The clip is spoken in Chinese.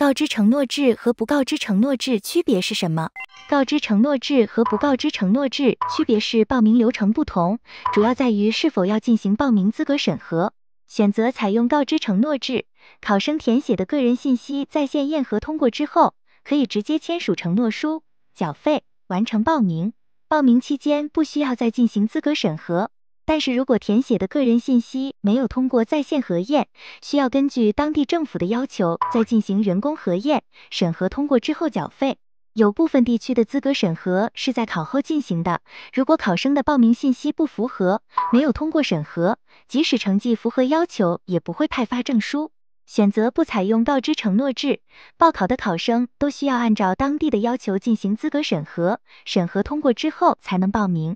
告知承诺制和不告知承诺制区别是什么？告知承诺制和不告知承诺制区别是报名流程不同，主要在于是否要进行报名资格审核。选择采用告知承诺制，考生填写的个人信息在线验核通过之后，可以直接签署承诺书、缴费完成报名。报名期间不需要再进行资格审核。但是，如果填写的个人信息没有通过在线核验，需要根据当地政府的要求再进行人工核验。审核通过之后缴费。有部分地区的资格审核是在考后进行的。如果考生的报名信息不符合，没有通过审核，即使成绩符合要求，也不会派发证书。选择不采用告知承诺制报考的考生，都需要按照当地的要求进行资格审核，审核通过之后才能报名。